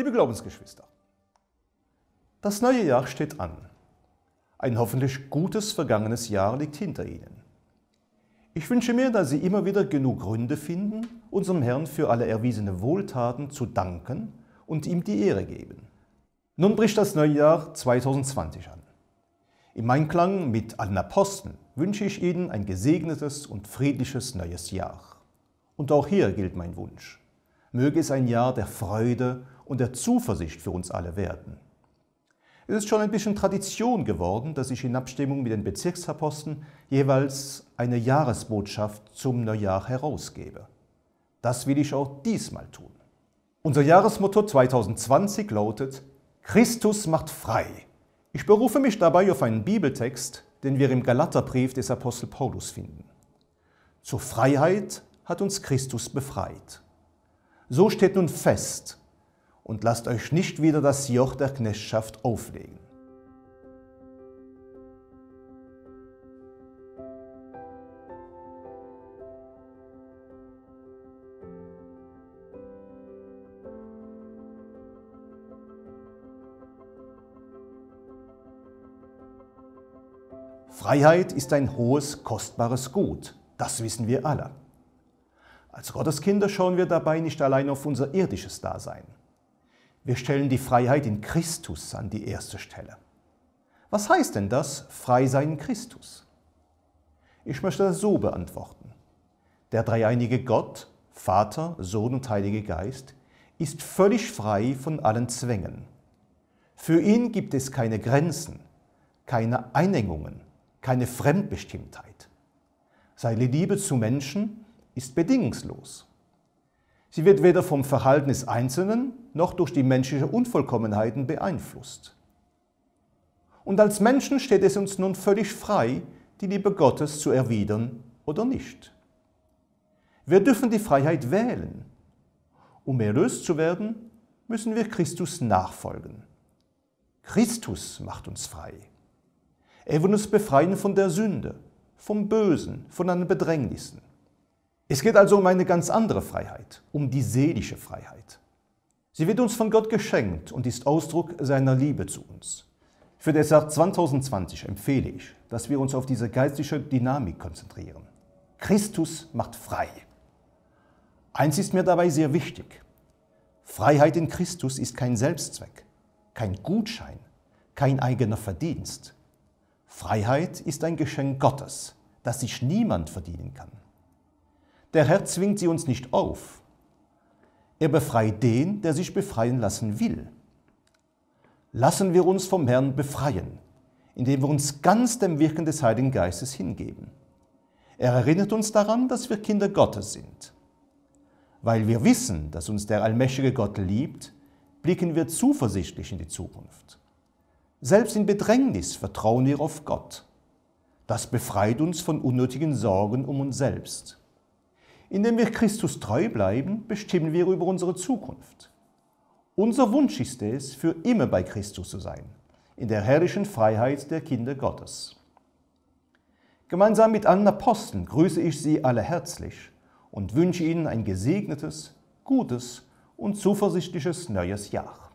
Liebe Glaubensgeschwister, das neue Jahr steht an. Ein hoffentlich gutes vergangenes Jahr liegt hinter Ihnen. Ich wünsche mir, dass Sie immer wieder genug Gründe finden, unserem Herrn für alle erwiesene Wohltaten zu danken und ihm die Ehre geben. Nun bricht das neue Jahr 2020 an. Im Einklang mit allen Aposteln wünsche ich Ihnen ein gesegnetes und friedliches neues Jahr. Und auch hier gilt mein Wunsch. Möge es ein Jahr der Freude und der Zuversicht für uns alle werden. Es ist schon ein bisschen Tradition geworden, dass ich in Abstimmung mit den Bezirksaposteln jeweils eine Jahresbotschaft zum Neujahr herausgebe. Das will ich auch diesmal tun. Unser Jahresmotto 2020 lautet Christus macht frei. Ich berufe mich dabei auf einen Bibeltext, den wir im Galaterbrief des Apostel Paulus finden. Zur Freiheit hat uns Christus befreit. So steht nun fest und lasst euch nicht wieder das Joch der Knechtschaft auflegen. Freiheit ist ein hohes, kostbares Gut, das wissen wir alle. Als Gotteskinder schauen wir dabei nicht allein auf unser irdisches Dasein. Wir stellen die Freiheit in Christus an die erste Stelle. Was heißt denn das, frei sein in Christus? Ich möchte das so beantworten. Der dreieinige Gott, Vater, Sohn und Heilige Geist, ist völlig frei von allen Zwängen. Für ihn gibt es keine Grenzen, keine Einengungen, keine Fremdbestimmtheit. Seine Liebe zu Menschen ist bedingungslos. Sie wird weder vom Verhalten des Einzelnen noch durch die menschlichen Unvollkommenheiten beeinflusst. Und als Menschen steht es uns nun völlig frei, die Liebe Gottes zu erwidern oder nicht. Wir dürfen die Freiheit wählen. Um erlöst zu werden, müssen wir Christus nachfolgen. Christus macht uns frei. Er will uns befreien von der Sünde, vom Bösen, von den Bedrängnissen. Es geht also um eine ganz andere Freiheit, um die seelische Freiheit. Sie wird uns von Gott geschenkt und ist Ausdruck seiner Liebe zu uns. Für das Jahr 2020 empfehle ich, dass wir uns auf diese geistliche Dynamik konzentrieren. Christus macht frei. Eins ist mir dabei sehr wichtig. Freiheit in Christus ist kein Selbstzweck, kein Gutschein, kein eigener Verdienst. Freiheit ist ein Geschenk Gottes, das sich niemand verdienen kann. Der Herr zwingt sie uns nicht auf. Er befreit den, der sich befreien lassen will. Lassen wir uns vom Herrn befreien, indem wir uns ganz dem Wirken des Heiligen Geistes hingeben. Er erinnert uns daran, dass wir Kinder Gottes sind. Weil wir wissen, dass uns der allmächtige Gott liebt, blicken wir zuversichtlich in die Zukunft. Selbst in Bedrängnis vertrauen wir auf Gott. Das befreit uns von unnötigen Sorgen um uns selbst. Indem wir Christus treu bleiben, bestimmen wir über unsere Zukunft. Unser Wunsch ist es, für immer bei Christus zu sein, in der herrlichen Freiheit der Kinder Gottes. Gemeinsam mit allen Aposteln grüße ich Sie alle herzlich und wünsche Ihnen ein gesegnetes, gutes und zuversichtliches neues Jahr.